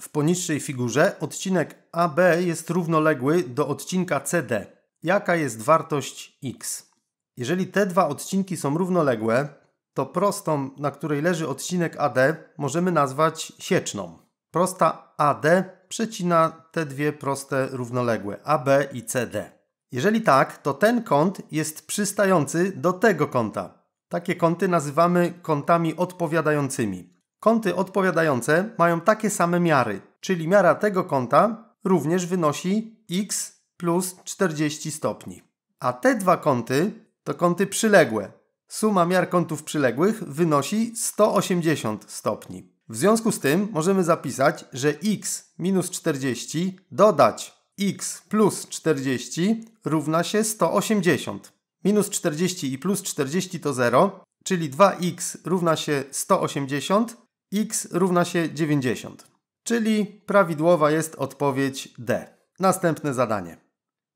W poniższej figurze odcinek AB jest równoległy do odcinka CD. Jaka jest wartość x? Jeżeli te dwa odcinki są równoległe, to prostą, na której leży odcinek AD, możemy nazwać sieczną. Prosta AD przecina te dwie proste równoległe AB i CD. Jeżeli tak, to ten kąt jest przystający do tego kąta. Takie kąty nazywamy kątami odpowiadającymi. Kąty odpowiadające mają takie same miary, czyli miara tego kąta również wynosi x plus 40 stopni. A te dwa kąty to kąty przyległe. Suma miar kątów przyległych wynosi 180 stopni. W związku z tym możemy zapisać, że x minus 40 dodać x plus 40 równa się 180. Minus 40 i plus 40 to 0, czyli 2x równa się 180, x równa się 90, czyli prawidłowa jest odpowiedź D. Następne zadanie.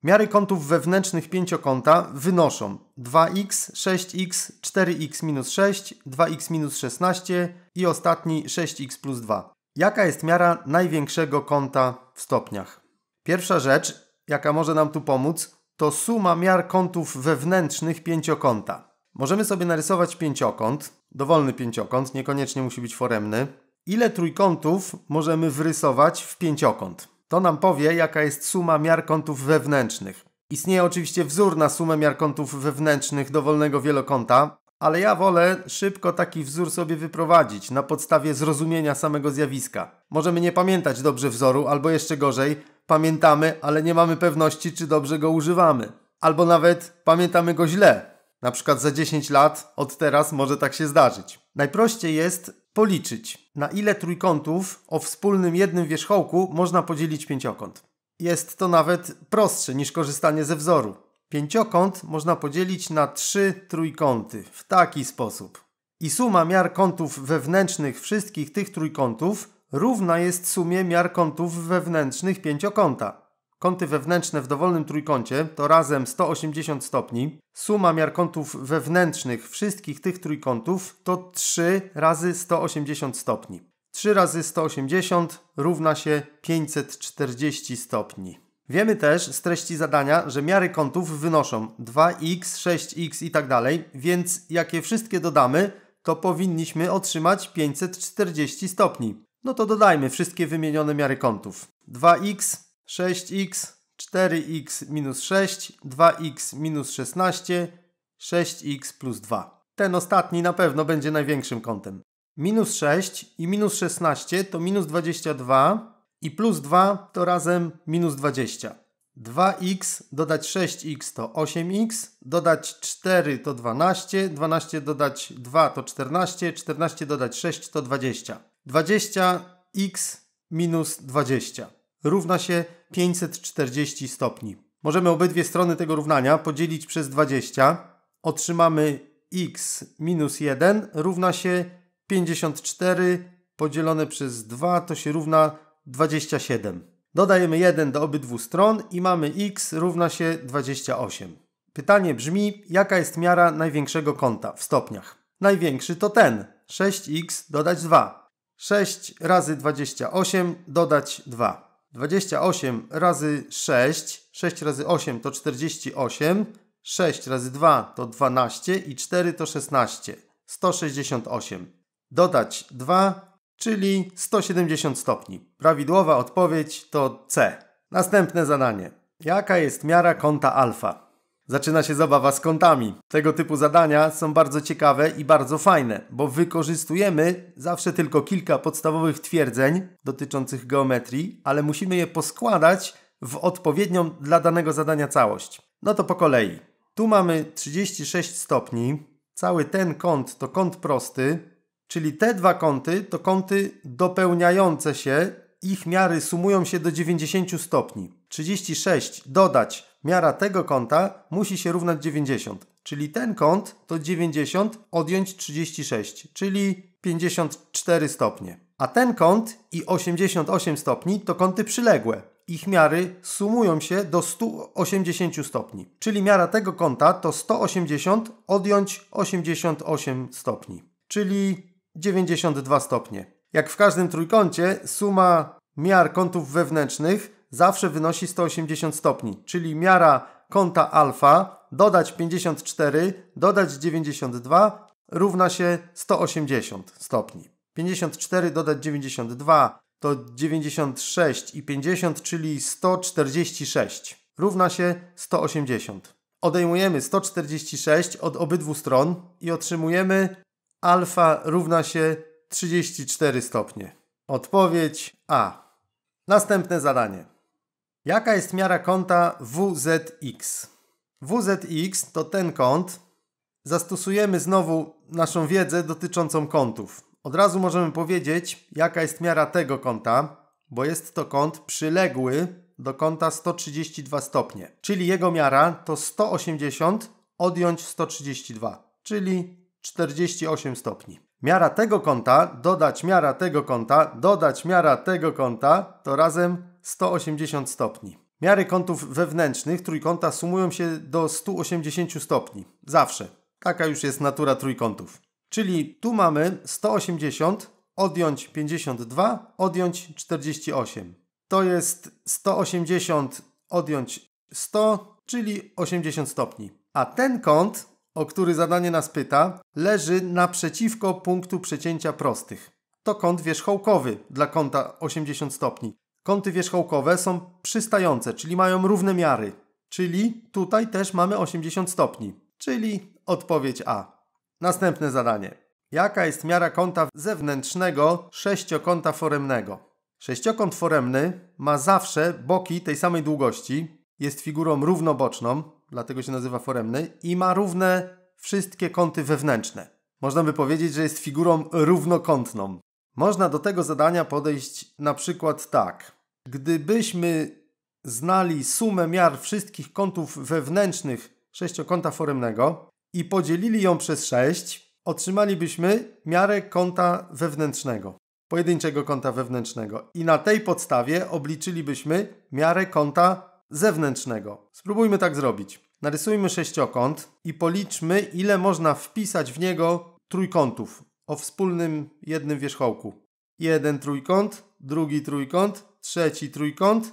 Miary kątów wewnętrznych pięciokąta wynoszą 2x, 6x, 4x minus 6, 2x minus 16 i ostatni 6x plus 2. Jaka jest miara największego kąta w stopniach? Pierwsza rzecz, jaka może nam tu pomóc, to suma miar kątów wewnętrznych pięciokąta. Możemy sobie narysować pięciokąt, dowolny pięciokąt, niekoniecznie musi być foremny. Ile trójkątów możemy wrysować w pięciokąt? To nam powie, jaka jest suma miar kątów wewnętrznych. Istnieje oczywiście wzór na sumę miar kątów wewnętrznych dowolnego wielokąta, ale ja wolę szybko taki wzór sobie wyprowadzić na podstawie zrozumienia samego zjawiska. Możemy nie pamiętać dobrze wzoru, albo jeszcze gorzej, pamiętamy, ale nie mamy pewności, czy dobrze go używamy. Albo nawet pamiętamy go źle, na przykład za 10 lat od teraz może tak się zdarzyć. Najprościej jest policzyć, na ile trójkątów o wspólnym jednym wierzchołku można podzielić pięciokąt. Jest to nawet prostsze niż korzystanie ze wzoru. Pięciokąt można podzielić na trzy trójkąty w taki sposób. I suma miar kątów wewnętrznych wszystkich tych trójkątów równa jest sumie miar kątów wewnętrznych pięciokąta. Kąty wewnętrzne w dowolnym trójkącie to razem 180 stopni. Suma miar kątów wewnętrznych wszystkich tych trójkątów to 3 razy 180 stopni. 3 razy 180 równa się 540 stopni. Wiemy też z treści zadania, że miary kątów wynoszą 2x, 6x i tak dalej, więc jak je wszystkie dodamy, to powinniśmy otrzymać 540 stopni. No to dodajmy wszystkie wymienione miary kątów. 2x 6x, 4x minus 6, 2x minus 16, 6x plus 2. Ten ostatni na pewno będzie największym kątem. Minus 6 i minus 16 to minus 22 i plus 2 to razem minus 20. 2x dodać 6x to 8x, dodać 4 to 12, 12 dodać 2 to 14, 14 dodać 6 to 20. 20x minus 20 równa się 540 stopni. Możemy obydwie strony tego równania podzielić przez 20. Otrzymamy x minus 1 równa się 54 podzielone przez 2 to się równa 27. Dodajemy 1 do obydwu stron i mamy x równa się 28. Pytanie brzmi, jaka jest miara największego kąta w stopniach? Największy to ten, 6x dodać 2. 6 razy 28 dodać 2. 28 razy 6, 6 razy 8 to 48, 6 razy 2 to 12 i 4 to 16, 168. Dodać 2, czyli 170 stopni. Prawidłowa odpowiedź to C. Następne zadanie. Jaka jest miara kąta alfa? Zaczyna się zabawa z kątami. Tego typu zadania są bardzo ciekawe i bardzo fajne, bo wykorzystujemy zawsze tylko kilka podstawowych twierdzeń dotyczących geometrii, ale musimy je poskładać w odpowiednią dla danego zadania całość. No to po kolei. Tu mamy 36 stopni. Cały ten kąt to kąt prosty, czyli te dwa kąty to kąty dopełniające się, ich miary sumują się do 90 stopni. 36 dodać miara tego kąta musi się równać 90. Czyli ten kąt to 90 odjąć 36, czyli 54 stopnie. A ten kąt i 88 stopni to kąty przyległe. Ich miary sumują się do 180 stopni. Czyli miara tego kąta to 180 odjąć 88 stopni, czyli 92 stopnie. Jak w każdym trójkącie, suma miar kątów wewnętrznych zawsze wynosi 180 stopni, czyli miara kąta alfa dodać 54 dodać 92 równa się 180 stopni. 54 dodać 92 to 96 i 50, czyli 146 równa się 180. Odejmujemy 146 od obydwu stron i otrzymujemy alfa równa się 34 stopnie. Odpowiedź A. Następne zadanie. Jaka jest miara kąta WZX? WZX to ten kąt. Zastosujemy znowu naszą wiedzę dotyczącą kątów. Od razu możemy powiedzieć, jaka jest miara tego kąta, bo jest to kąt przyległy do kąta 132 stopnie. Czyli jego miara to 180 odjąć 132, czyli 48 stopni. Miara tego kąta, dodać miara tego kąta, dodać miara tego kąta, to razem 180 stopni. Miary kątów wewnętrznych trójkąta sumują się do 180 stopni. Zawsze. Taka już jest natura trójkątów. Czyli tu mamy 180, odjąć 52, odjąć 48. To jest 180, odjąć 100, czyli 80 stopni. A ten kąt, o który zadanie nas pyta, leży naprzeciwko punktu przecięcia prostych. To kąt wierzchołkowy dla kąta 80 stopni. Kąty wierzchołkowe są przystające, czyli mają równe miary. Czyli tutaj też mamy 80 stopni. Czyli odpowiedź A. Następne zadanie. Jaka jest miara kąta zewnętrznego sześciokąta foremnego? Sześciokąt foremny ma zawsze boki tej samej długości, jest figurą równoboczną, dlatego się nazywa foremny i ma równe wszystkie kąty wewnętrzne. Można by powiedzieć, że jest figurą równokątną. Można do tego zadania podejść na przykład tak. Gdybyśmy znali sumę miar wszystkich kątów wewnętrznych sześciokąta foremnego i podzielili ją przez 6, otrzymalibyśmy miarę kąta wewnętrznego, pojedynczego kąta wewnętrznego. I na tej podstawie obliczylibyśmy miarę kąta zewnętrznego. Spróbujmy tak zrobić. Narysujmy sześciokąt i policzmy, ile można wpisać w niego trójkątów o wspólnym jednym wierzchołku. Jeden trójkąt, drugi trójkąt, trzeci trójkąt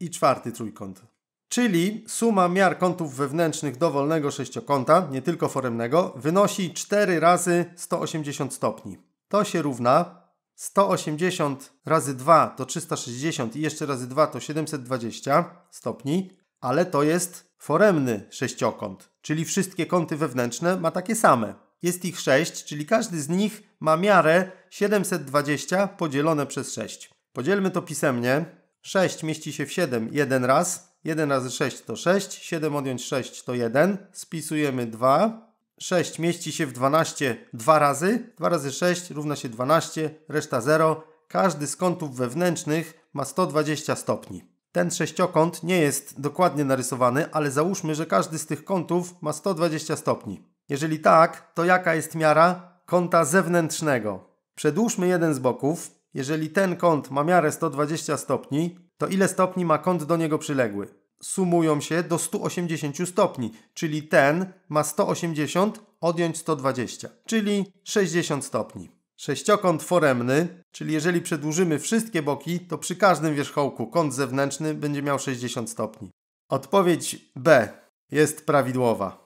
i czwarty trójkąt. Czyli suma miar kątów wewnętrznych dowolnego sześciokąta, nie tylko foremnego, wynosi 4 razy 180 stopni. To się równa 180 razy 2 to 360 i jeszcze razy 2 to 720 stopni, ale to jest foremny sześciokąt, czyli wszystkie kąty wewnętrzne ma takie same. Jest ich 6, czyli każdy z nich ma miarę 720 podzielone przez 6. Podzielmy to pisemnie. 6 mieści się w 7 jeden raz. 1 razy 6 to 6, 7 odjąć 6 to 1. Spisujemy 2. 6 mieści się w 12 dwa razy. 2 razy 6 równa się 12, reszta 0. Każdy z kątów wewnętrznych ma 120 stopni. Ten sześciokąt nie jest dokładnie narysowany, ale załóżmy, że każdy z tych kątów ma 120 stopni. Jeżeli tak, to jaka jest miara kąta zewnętrznego? Przedłużmy jeden z boków. Jeżeli ten kąt ma miarę 120 stopni, to ile stopni ma kąt do niego przyległy? Sumują się do 180 stopni, czyli ten ma 180 odjąć 120, czyli 60 stopni. Sześciokąt foremny, czyli jeżeli przedłużymy wszystkie boki, to przy każdym wierzchołku kąt zewnętrzny będzie miał 60 stopni. Odpowiedź B jest prawidłowa.